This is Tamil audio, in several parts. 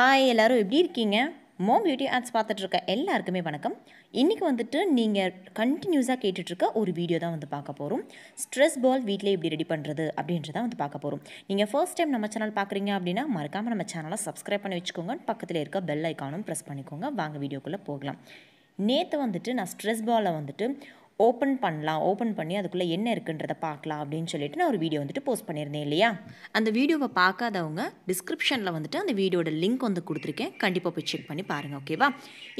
ஹாய் எல்லோரும் எப்படி இருக்கீங்க மோம் பியூட்டி ஆர்ட்ஸ் பார்த்துட்ருக்க எல்லாருக்குமே வணக்கம் இன்றைக்கி வந்துட்டு நீங்கள் கண்டினியூஸாக கேட்டுட்ருக்க ஒரு வீடியோ தான் வந்து பார்க்க போகிறோம் ஸ்ட்ரெஸ் பால் வீட்டிலே எப்படி ரெடி பண்ணுறது அப்படின்றதான் வந்து பார்க்க போகிறோம் நீங்கள் ஃபர்ஸ்ட் டைம் நம்ம சேனல் பார்க்குறீங்க அப்படின்னா மறக்காமல் நம்ம சேனலை சப்ஸ்கிரைப் பண்ணி வச்சுக்கோங்க பக்கத்தில் இருக்க பெல் ஐக்கானும் ப்ரெஸ் பண்ணிக்கோங்க வாங்க வீடியோக்குள்ளே போகலாம் நேற்று வந்துட்டு நான் ஸ்ட்ரெஸ் பாலை வந்துட்டு ஓப்பன் பண்ணலாம் ஓப்பன் பண்ணி அதுக்குள்ளே என்ன இருக்குன்றதை பார்க்கலாம் அப்படின்னு சொல்லிட்டு நான் ஒரு வீடியோ வந்துட்டு போஸ்ட் பண்ணியிருந்தேன் இல்லையா அந்த வீடியோவை பார்க்காதவங்க டிஸ்கிரிப்ஷனில் வந்துட்டு அந்த வீடியோட லிங்க் வந்து கொடுத்துருக்கேன் கண்டிப்பாக போய் செக் பண்ணி பாருங்கள் ஓகேவா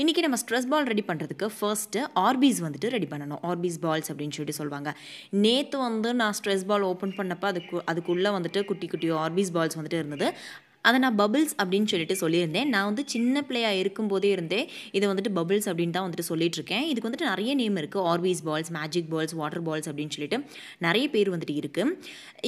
இன்றைக்கி நம்ம ஸ்ட்ரெஸ் பால் ரெடி பண்ணுறதுக்கு ஃபர்ஸ்ட்டு ஆர்பிஸ் வந்துட்டு ரெடி பண்ணணும் ஆர்பிஸ் பால்ஸ் அப்படின்னு சொல்லிட்டு சொல்லுவாங்க நேற்று வந்து நான் ஸ்ட்ரெஸ் பால் ஓப்பன் பண்ணப்போ அதுக்கு அதுக்குள்ளே வந்துட்டு குட்டி குட்டி ஆர்பிஸ் பால்ஸ் வந்துட்டு இருந்தது அதை நான் பபிள்ஸ் அப்படின்னு சொல்லிட்டு சொல்லியிருந்தேன் நான் வந்து சின்ன பிள்ளையாக இருக்கும்போதே இருந்தே இதை வந்துட்டு பபிள்ஸ் அப்படின்னு தான் வந்துட்டு சொல்லிட்டுருக்கேன் இதுக்கு வந்துட்டு நிறைய நேம் இருக்குது Orbeez balls magic balls water balls அப்படின்னு சொல்லிட்டு நிறைய பேர் வந்துட்டு இருக்குது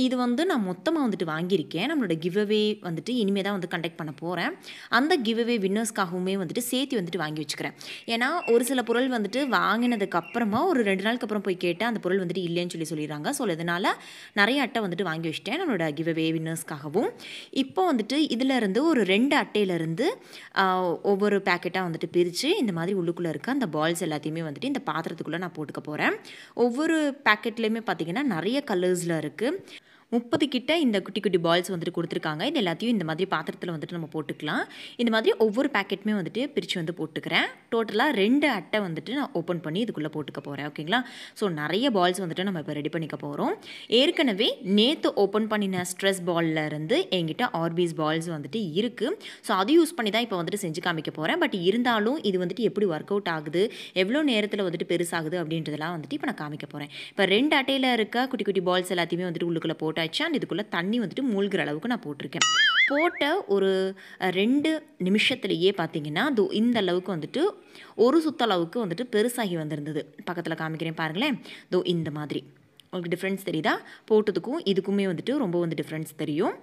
இது வந்து நான் மொத்தமாக வந்துட்டு வாங்கியிருக்கேன் நம்மளோட கிவ்அவே வந்துட்டு இனிமேல் தான் வந்து கண்டக்ட் பண்ண போகிறேன் அந்த கிவ்அவே வின்னர்ஸ்க்காகவுமே வந்துட்டு சேர்த்து வந்துட்டு வாங்கி வச்சுக்கிறேன் ஏன்னா ஒரு சில பொருள் வந்துட்டு வாங்கினதுக்கு அப்புறமா ஒரு ரெண்டு நாளுக்கு அப்புறம் போய் கேட்டால் அந்த பொருள் வந்துட்டு இல்லைன்னு சொல்லி சொல்லிடுறாங்க ஸோ இதனால் நிறைய அட்டை வந்துட்டு வாங்கி வச்சுட்டேன் நம்மளோட கிவ்அவே வின்னர்ஸ்க்காகவும் இப்போ வந்துட்டு இதிலிருந்து ஒரு ரெண்டு அட்டையிலேருந்து ஒவ்வொரு பேக்கெட்டாக வந்துட்டு பிரித்து இந்த மாதிரி உள்ளுக்குள்ளே இருக்க அந்த பால்ஸ் எல்லாத்தையுமே வந்துட்டு இந்த பாத்திரத்துக்குள்ளே நான் போட்டுக்க போகிறேன் ஒவ்வொரு பேக்கெட்லேயுமே பார்த்திங்கன்னா நிறைய கலர்ஸில் இருக்குது முப்பது கிட்ட இந்த குட்டி குட்டி பால்ஸ் வந்துட்டு கொடுத்துருக்காங்க இது எல்லாத்தையும் இந்த மாதிரி பாத்திரத்தில் வந்துட்டு நம்ம போட்டுக்கலாம் இந்த மாதிரி ஒவ்வொரு பேக்கெட்டுமே வந்துட்டு பிரித்து வந்து போட்டுக்கிறேன் டோட்டலாக ரெண்டு அட்டை வந்துட்டு நான் ஓப்பன் பண்ணி இதுக்குள்ளே போட்டுக்க போகிறேன் ஓகேங்களா ஸோ நிறைய பால்ஸ் வந்துட்டு நம்ம இப்போ ரெடி பண்ணிக்க போகிறோம் ஏற்கனவே நேற்று ஓப்பன் பண்ணின ஸ்ட்ரெஸ் பாலில் இருந்து என்கிட்ட ஆர்பிஸ் பால்ஸ் வந்துட்டு இருக்குது ஸோ அதை யூஸ் பண்ணி தான் இப்போ வந்துட்டு செஞ்சு காமிக்க போகிறேன் பட் இருந்தாலும் இது வந்துட்டு எப்படி ஒர்க் அவுட் ஆகுது எவ்வளோ நேரத்தில் வந்துட்டு பெருசாகுது அப்படின்றதெல்லாம் வந்துட்டு இப்போ நான் காமிக்க போகிறேன் இப்போ ரெண்டு அட்டையில் இருக்க குட்டி குட்டி பால்ஸ் எல்லாத்தையுமே வந்துட்டு உள்ளுக்குள்ளே போட்டு போட்டாச்சு அண்ட் இதுக்குள்ளே தண்ணி வந்துட்டு மூழ்கிற அளவுக்கு நான் போட்டிருக்கேன் போட்ட ஒரு ரெண்டு நிமிஷத்துலேயே பார்த்தீங்கன்னா தோ இந்த அளவுக்கு வந்துட்டு ஒரு சுத்தளவுக்கு வந்துட்டு பெருசாகி வந்திருந்தது பக்கத்தில் காமிக்கிறேன் பாருங்களேன் தோ இந்த மாதிரி உங்களுக்கு டிஃப்ரென்ஸ் தெரியுதா போட்டதுக்கும் இதுக்குமே வந்துட்டு ரொம்ப வந்து டிஃப்ரென்ஸ் தெரியும்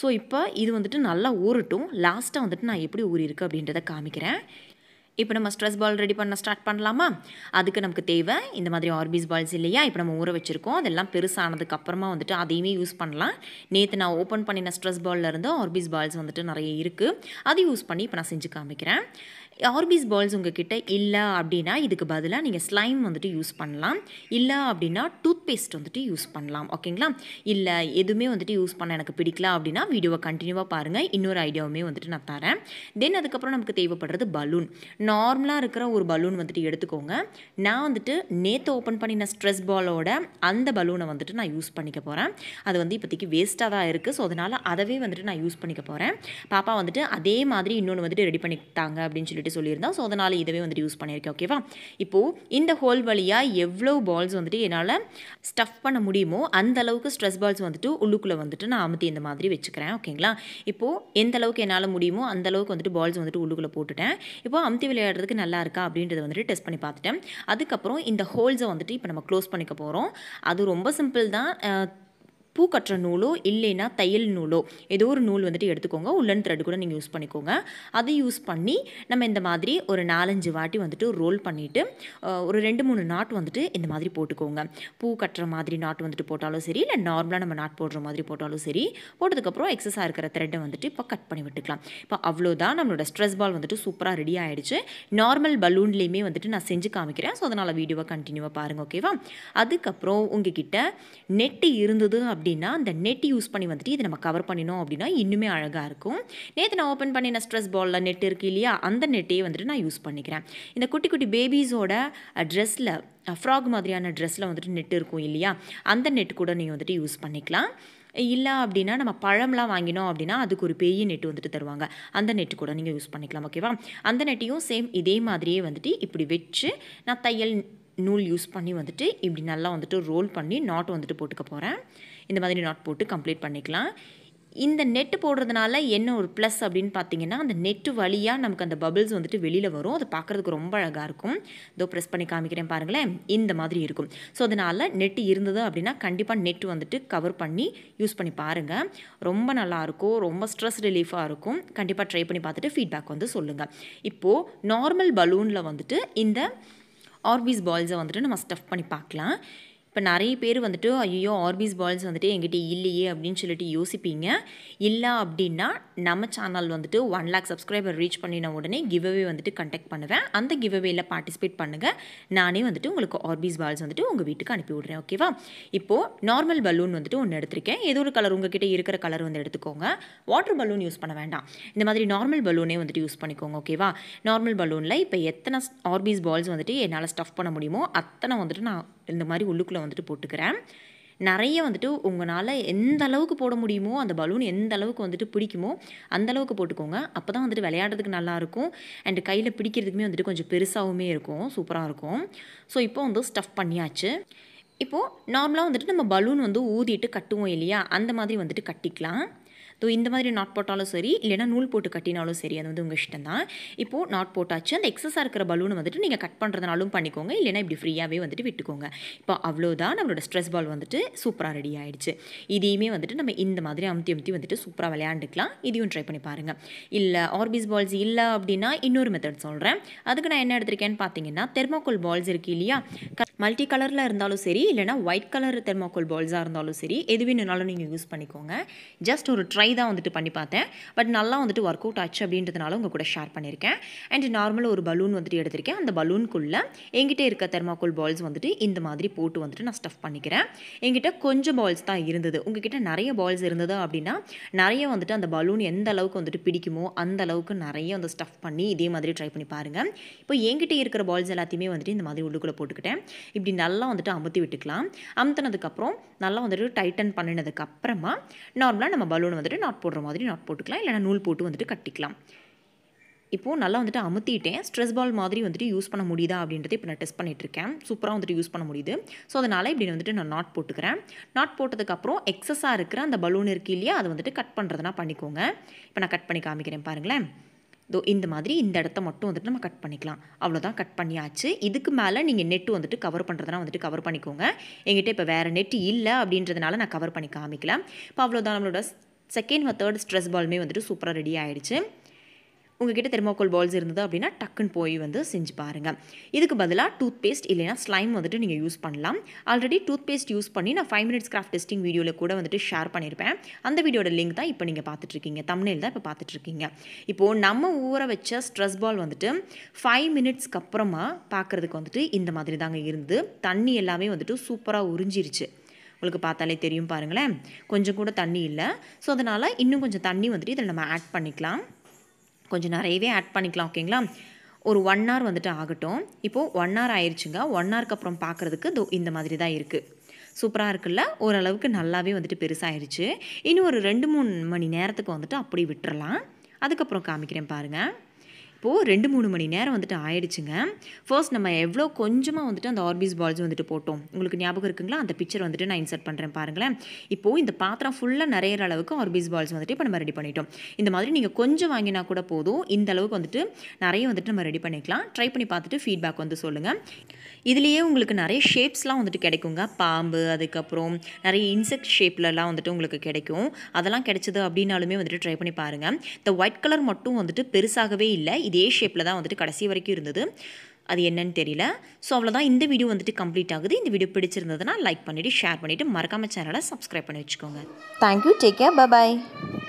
ஸோ இப்போ இது வந்துட்டு நல்லா ஊறட்டும் லாஸ்ட்டாக வந்துட்டு நான் எப்படி ஊறியிருக்கு அப்படின்றத காமிக்கிறேன் இப்போ நம்ம ஸ்ட்ரெஸ் பால் ரெடி பண்ண ஸ்டார்ட் பண்ணலாமா அதுக்கு நமக்கு தேவை இந்த மாதிரி ஆர்பிஸ் பால்ஸ் இல்லையா இப்போ நம்ம ஊற வச்சுருக்கோம் அதெல்லாம் பெருசானதுக்கு அப்புறமா வந்துட்டு அதையுமே யூஸ் பண்ணலாம் நேற்று நான் ஓப்பன் பண்ணின ஸ்ட்ரெஸ் பாலில் ஆர்பிஸ் பால்ஸ் வந்துட்டு நிறைய இருக்குது அது யூஸ் பண்ணி இப்போ நான் செஞ்சு காமிக்கிறேன் ஆர்பிஸ் பால்ஸ் உங்ககிட்ட இல்லை அப்படின்னா இதுக்கு பதிலாக நீங்கள் ஸ்லைம் வந்துட்டு யூஸ் பண்ணலாம் இல்லை அப்படின்னா டூத் பேஸ்ட் வந்துட்டு யூஸ் பண்ணலாம் ஓகேங்களா இல்லை எதுவுமே வந்துட்டு யூஸ் பண்ண எனக்கு பிடிக்கல அப்படின்னா வீடியோவை கண்டினியூவாக பாருங்கள் இன்னொரு ஐடியாவுமே வந்துட்டு நான் தரேன் தென் அதுக்கப்புறம் நமக்கு தேவைப்படுறது பலூன் நார்மலாக இருக்கிற ஒரு பலூன் வந்துட்டு எடுத்துக்கோங்க நான் வந்துட்டு நேற்று ஓப்பன் பண்ணின ஸ்ட்ரெஸ் பாலோட அந்த பலூனை வந்துட்டு நான் யூஸ் பண்ணிக்க போகிறேன் அது வந்து இப்போதைக்கு வேஸ்ட்டாக தான் இருக்குது ஸோ அதனால் அதவே வந்துட்டு நான் யூஸ் பண்ணிக்க போகிறேன் பாப்பா வந்துட்டு அதே மாதிரி இன்னொன்று வந்துட்டு ரெடி பண்ணித்தாங்க அப்படின்னு சொல்லிட்டு வந்துட்டு சொல்லியிருந்தோம் ஸோ அதனால் இதுவே வந்துட்டு யூஸ் பண்ணியிருக்கேன் ஓகேவா இப்போது இந்த ஹோல் வழியாக எவ்வளோ பால்ஸ் வந்துட்டு என்னால் ஸ்டஃப் பண்ண முடியுமோ அந்த அளவுக்கு ஸ்ட்ரெஸ் பால்ஸ் வந்துட்டு உள்ளுக்குள்ளே வந்துட்டு நான் அமுத்தி இந்த மாதிரி வச்சுக்கிறேன் ஓகேங்களா இப்போது எந்த அளவுக்கு என்னால் முடியுமோ அந்த அளவுக்கு வந்துட்டு பால்ஸ் வந்துட்டு உள்ளுக்குள்ளே போட்டுட்டேன் இப்போ அமுத்தி விளையாடுறதுக்கு நல்லா இருக்கா அப்படின்றத வந்துட்டு டெஸ்ட் பண்ணி பார்த்துட்டேன் அதுக்கப்புறம் இந்த ஹோல்ஸை வந்துட்டு இப்போ நம்ம க்ளோஸ் பண்ணிக்க போகிறோம் அது ரொம்ப சிம்பிள் தான் பூ கட்டுற நூலோ இல்லைன்னா தையல் நூலோ ஏதோ ஒரு நூல் வந்துட்டு எடுத்துக்கோங்க உள்ளன் த்ரெட் கூட நீங்கள் யூஸ் பண்ணிக்கோங்க அதை யூஸ் பண்ணி நம்ம இந்த மாதிரி ஒரு நாலஞ்சு வாட்டி வந்துட்டு ரோல் பண்ணிவிட்டு ஒரு ரெண்டு மூணு நாட் வந்துட்டு இந்த மாதிரி போட்டுக்கோங்க பூ கட்டுற மாதிரி நாட் வந்துட்டு போட்டாலும் சரி இல்லை நார்மலாக நம்ம நாட் போடுற மாதிரி போட்டாலும் சரி போட்டதுக்கப்புறம் எக்ஸஸாக இருக்கிற த்ரெட்டை வந்துட்டு இப்போ கட் பண்ணி விட்டுக்கலாம் இப்போ அவ்வளோதான் நம்மளோட ஸ்ட்ரெஸ் பால் வந்துட்டு சூப்பராக ரெடி ஆகிடுச்சு நார்மல் பலூன்லேயுமே வந்துட்டு நான் செஞ்சு காமிக்கிறேன் ஸோ அதனால் வீடியோவை கண்டினியூவாக பாருங்கள் ஓகேவா அதுக்கப்புறம் உங்ககிட்ட நெட்டு இருந்தது அப்படி அப்படின்னா அந்த நெட் யூஸ் பண்ணி வந்துட்டு இதை நம்ம கவர் பண்ணினோம் அப்படின்னா இன்னுமே அழகாக இருக்கும் நேற்று நான் ஓப்பன் பண்ணின ஸ்ட்ரெஸ் பாலில் நெட் இருக்குது இல்லையா அந்த நெட்டையே வந்துட்டு நான் யூஸ் பண்ணிக்கிறேன் இந்த குட்டி குட்டி பேபிஸோட ட்ரெஸ்ஸில் ஃப்ராக் மாதிரியான ட்ரெஸ்ஸில் வந்துட்டு நெட் இருக்கும் இல்லையா அந்த நெட் கூட நீங்கள் வந்துட்டு யூஸ் பண்ணிக்கலாம் இல்லை அப்படின்னா நம்ம பழம்லாம் வாங்கினோம் அப்படின்னா அதுக்கு ஒரு பெரிய நெட் வந்துட்டு தருவாங்க அந்த நெட்டு கூட நீங்கள் யூஸ் பண்ணிக்கலாம் ஓகேவா அந்த நெட்டையும் சேம் இதே மாதிரியே வந்துட்டு இப்படி வச்சு நான் தையல் நூல் யூஸ் பண்ணி வந்துட்டு இப்படி நல்லா வந்துட்டு ரோல் பண்ணி நாட் வந்துட்டு போட்டுக்க போகிறேன் இந்த மாதிரி நாட் போட்டு கம்ப்ளீட் பண்ணிக்கலாம் இந்த நெட்டு போடுறதுனால என்ன ஒரு ப்ளஸ் அப்படின்னு பார்த்தீங்கன்னா அந்த நெட்டு வழியாக நமக்கு அந்த பபிள்ஸ் வந்துட்டு வெளியில் வரும் அது பார்க்குறதுக்கு ரொம்ப அழகாக இருக்கும் இதோ ப்ரெஸ் பண்ணி காமிக்கிறேன் பாருங்களேன் இந்த மாதிரி இருக்கும் ஸோ அதனால் நெட்டு இருந்தது அப்படின்னா கண்டிப்பாக நெட் வந்துட்டு கவர் பண்ணி யூஸ் பண்ணி பாருங்கள் ரொம்ப நல்லாயிருக்கும் ரொம்ப ஸ்ட்ரெஸ் ரிலீஃபாக இருக்கும் கண்டிப்பாக ட்ரை பண்ணி பார்த்துட்டு ஃபீட்பேக் வந்து சொல்லுங்கள் இப்போது நார்மல் பலூனில் வந்துட்டு இந்த ஆர்பிஸ் பால்ஸை வந்துட்டு நம்ம ஸ்டஃப் பண்ணி பார்க்கலாம் இப்போ நிறைய பேர் வந்துட்டு ஐயோ ஆர்பிஸ் பால்ஸ் வந்துட்டு எங்கிட்ட இல்லையே அப்படின்னு சொல்லிட்டு யோசிப்பீங்க இல்லை அப்படின்னா நம்ம சேனல் வந்துட்டு ஒன் லேக் சப்ஸ்கிரைபர் ரீச் பண்ணின உடனே கிவ்அவே வந்துட்டு கண்டக்ட் பண்ணுவேன் அந்த கிவ்அவேயில் பார்ட்டிசிபேட் பண்ணுங்கள் நானே வந்துட்டு உங்களுக்கு ஆர்பிஸ் பால்ஸ் வந்துட்டு உங்கள் வீட்டுக்கு அனுப்பி விடுறேன் ஓகேவா இப்போது நார்மல் பலூன் வந்துட்டு ஒன்று எடுத்திருக்கேன் ஏதோ ஒரு கலர் உங்கள் கிட்டே இருக்கிற கலர் வந்து எடுத்துக்கோங்க வாட்டர் பலூன் யூஸ் பண்ண வேண்டாம் இந்த மாதிரி நார்மல் பலூனே வந்துட்டு யூஸ் பண்ணிக்கோங்க ஓகேவா நார்மல் பலூனில் இப்போ எத்தனை ஆர்பிஸ் பால்ஸ் வந்துட்டு என்னால் ஸ்டஃப் பண்ண முடியுமோ அத்தனை வந்துட்டு நான் இந்த மாதிரி உள்ளுக்குள்ளே பலூனில் வந்துட்டு போட்டுக்கிறேன் நிறைய வந்துட்டு உங்களால் எந்த அளவுக்கு போட முடியுமோ அந்த பலூன் எந்த அளவுக்கு வந்துட்டு பிடிக்குமோ அந்த அளவுக்கு போட்டுக்கோங்க அப்போ தான் வந்துட்டு விளையாடுறதுக்கு நல்லாயிருக்கும் அண்டு கையில் பிடிக்கிறதுக்குமே வந்துட்டு கொஞ்சம் பெருசாகவுமே இருக்கும் சூப்பராக இருக்கும் ஸோ இப்போ வந்து ஸ்டஃப் பண்ணியாச்சு இப்போது நார்மலாக வந்துட்டு நம்ம பலூன் வந்து ஊதிட்டு கட்டுவோம் இல்லையா அந்த மாதிரி வந்துட்டு கட்டிக்கலாம் ஸோ இந்த மாதிரி நாட் போட்டாலும் சரி இல்லைனா நூல் போட்டு கட்டினாலும் சரி அது வந்து உங்கள் இஷ்டம் தான் இப்போது நாட் போட்டாச்சு அந்த எக்ஸஸாக இருக்கிற பலூனை வந்துட்டு நீங்கள் கட் பண்ணுறதுனாலும் பண்ணிக்கோங்க இல்லைனா இப்படி ஃப்ரீயாகவே வந்துட்டு விட்டுக்கோங்க இப்போ அவ்வளோதான் நம்மளோட ஸ்ட்ரெஸ் பால் வந்துட்டு சூப்பராக ரெடி ஆகிடுச்சு இதையுமே வந்துட்டு நம்ம இந்த மாதிரி அமுத்தி அமுத்தி வந்துட்டு சூப்பராக விளையாண்டுக்கலாம் இதையும் ட்ரை பண்ணி பாருங்கள் இல்லை ஆர்பிஸ் பால்ஸ் இல்லை அப்படின்னா இன்னொரு மெத்தட் சொல்கிறேன் அதுக்கு நான் என்ன எடுத்திருக்கேன்னு பார்த்தீங்கன்னா தெர்மோகோல் பால்ஸ் இருக்குது இல்லையா மல்டி கலரில் இருந்தாலும் சரி இல்லைனா ஒயிட் கலர் தெர்மாக்கோல் பால்ஸாக இருந்தாலும் சரி எது நீங்கள் யூஸ் பண்ணிக்கோங்க ஜஸ்ட் ஒரு ட்ரை தான் வந்துட்டு பண்ணி பார்த்தேன் பட் நல்லா வந்துட்டு ஒர்க் அவுட் ஆச்சு அப்படின்றதுனால உங்கள் கூட ஷேர் பண்ணியிருக்கேன் அண்ட் நார்மலாக ஒரு பலூன் வந்துட்டு எடுத்திருக்கேன் அந்த பலூனுக்குள்ளே எங்கிட்ட இருக்க தெர்மாக்கோல் பால்ஸ் வந்துட்டு இந்த மாதிரி போட்டு வந்துட்டு நான் ஸ்டஃப் பண்ணிக்கிறேன் எங்கிட்ட கொஞ்சம் பால்ஸ் தான் இருந்தது உங்ககிட்ட நிறைய பால்ஸ் இருந்தது அப்படின்னா நிறைய வந்துட்டு அந்த பலூன் எந்த அளவுக்கு வந்துட்டு பிடிக்குமோ அந்த அளவுக்கு நிறைய வந்து ஸ்டஃப் பண்ணி இதே மாதிரி ட்ரை பண்ணி பாருங்கள் இப்போ என்கிட்ட இருக்கிற பால்ஸ் எல்லாத்தையுமே வந்துட்டு இந்த மாதிரி உள்ளுக்குள்ளே போட்டுக்கிட்டேன் இப்படி நல்லா வந்துட்டு அமுத்தி விட்டுக்கலாம் அமுத்தினதுக்கப்புறம் நல்லா வந்துட்டு டைட்டன் அப்புறமா நார்மலாக நம்ம பலூன் வந்துட்டு நாட் போடுற மாதிரி நாட் போட்டுக்கலாம் இல்லைனா நூல் போட்டு வந்துட்டு கட்டிக்கலாம் இப்போது நல்லா வந்துட்டு அமுத்திட்டேன் ஸ்ட்ரெஸ் பால் மாதிரி வந்துட்டு யூஸ் பண்ண முடியுதா அப்படின்றத இப்போ நான் டெஸ்ட் பண்ணிகிட்ருக்கேன் சூப்பராக வந்துட்டு யூஸ் பண்ண முடியுது ஸோ அதனால் இப்படி வந்துட்டு நான் நாட் போட்டுக்கிறேன் நாட் போட்டதுக்கப்புறம் எக்ஸஸாக இருக்கிற அந்த பலூன் இருக்கு இல்லையா அதை வந்துட்டு கட் பண்ணுறதுனா பண்ணிக்கோங்க இப்போ நான் கட் பண்ணி காமிக்கிறேன் பாருங்களேன் தோ இந்த மாதிரி இந்த இடத்த மட்டும் வந்துட்டு நம்ம கட் பண்ணிக்கலாம் அவ்வளோதான் கட் பண்ணியாச்சு இதுக்கு மேலே நீங்கள் நெட்டு வந்துட்டு கவர் பண்ணுறதுனா வந்துட்டு கவர் பண்ணிக்கோங்க எங்கிட்ட இப்போ வேறு நெட்டு இல்லை அப்படின்றதுனால நான் கவர் பண்ணி காமிக்கலாம் இப்போ அவ்வளோதான் நம்மளோட செகண்ட் தேர்ட் ஸ்ட்ரெஸ் பால்மே வந்துட்டு சூப்பராக ரெடி ஆகிடுச்சு உங்ககிட்ட தெர்மோகோல் பால்ஸ் இருந்தது அப்படின்னா டக்குன்னு போய் வந்து செஞ்சு பாருங்கள் இதுக்கு பதிலாக டூத் பேஸ்ட் இல்லைனா ஸ்லைம் வந்துட்டு நீங்கள் யூஸ் பண்ணலாம் ஆல்ரெடி டூத் பேஸ்ட் யூஸ் பண்ணி நான் ஃபைவ் மினிட்ஸ் கிராஃப்ட் டெஸ்டிங் வீடியோவில் கூட வந்துட்டு ஷேர் பண்ணியிருப்பேன் அந்த வீடியோட லிங்க் தான் இப்போ நீங்கள் பார்த்துட்ருக்கீங்க தமிழில் தான் இப்போ பார்த்துட்ருக்கீங்க இப்போது நம்ம ஊற வச்ச ஸ்ட்ரெஸ் பால் வந்துட்டு ஃபைவ் மினிட்ஸ்க்கு அப்புறமா பார்க்குறதுக்கு வந்துட்டு இந்த மாதிரி தாங்க இருந்து தண்ணி எல்லாமே வந்துட்டு சூப்பராக உறிஞ்சிருச்சு உங்களுக்கு பார்த்தாலே தெரியும் பாருங்களேன் கொஞ்சம் கூட தண்ணி இல்லை ஸோ அதனால் இன்னும் கொஞ்சம் தண்ணி வந்துட்டு இதில் நம்ம ஆட் பண்ணிக்கலாம் கொஞ்சம் நிறையவே ஆட் பண்ணிக்கலாம் ஓகேங்களா ஒரு ஒன் ஹவர் வந்துட்டு ஆகட்டும் இப்போது ஒன் ஹவர் ஆயிடுச்சுங்க ஒன் ஹவருக்கு அப்புறம் பார்க்குறதுக்கு இந்த மாதிரி தான் இருக்குது சூப்பராக இருக்குல்ல ஓரளவுக்கு நல்லாவே வந்துட்டு பெருசாகிடுச்சு இன்னும் ஒரு ரெண்டு மூணு மணி நேரத்துக்கு வந்துட்டு அப்படி விட்டுறலாம் அதுக்கப்புறம் காமிக்கிறேன் பாருங்கள் இப்போது ரெண்டு மூணு மணி நேரம் வந்துட்டு ஆயிடுச்சுங்க ஃபர்ஸ்ட் நம்ம எவ்வளோ கொஞ்சமாக வந்துட்டு அந்த ஆர்பிஸ் பால்ஸ் வந்துட்டு போட்டோம் உங்களுக்கு ஞாபகம் இருக்குங்களா அந்த பிக்சர் வந்துட்டு நான் இன்சர்ட் பண்ணுறேன் பாருங்களேன் இப்போது இந்த பாத்திரம் ஃபுல்லாக நிறையிற அளவுக்கு ஆர்பிஸ் பால்ஸ் வந்துட்டு இப்போ நம்ம ரெடி பண்ணிட்டோம் இந்த மாதிரி நீங்கள் கொஞ்சம் வாங்கினா கூட போதும் இந்த அளவுக்கு வந்துட்டு நிறைய வந்துட்டு நம்ம ரெடி பண்ணிக்கலாம் ட்ரை பண்ணி பார்த்துட்டு ஃபீட்பேக் வந்து சொல்லுங்கள் இதுலேயே உங்களுக்கு நிறைய ஷேப்ஸ்லாம் வந்துட்டு கிடைக்குங்க பாம்பு அதுக்கப்புறம் நிறைய இன்செக்ட் ஷேப்லலாம் வந்துட்டு உங்களுக்கு கிடைக்கும் அதெல்லாம் கிடைச்சது அப்படின்னாலுமே வந்துட்டு ட்ரை பண்ணி பாருங்கள் இந்த ஒயிட் கலர் மட்டும் வந்துட்டு பெருசாகவே இல்லை இதே ஷேப்பில் தான் வந்துட்டு கடைசி வரைக்கும் இருந்தது அது என்னன்னு தெரியல ஸோ அவ்வளோதான் இந்த வீடியோ வந்துட்டு கம்ப்ளீட் ஆகுது இந்த வீடியோ பிடிச்சிருந்ததுன்னா லைக் பண்ணிவிட்டு ஷேர் பண்ணிவிட்டு மறக்காமல் சேனலை சப்ஸ்கிரைப் பண்ணி வச்சுக்கோங்க தேங்க்யூ டேக் கேர் பாய்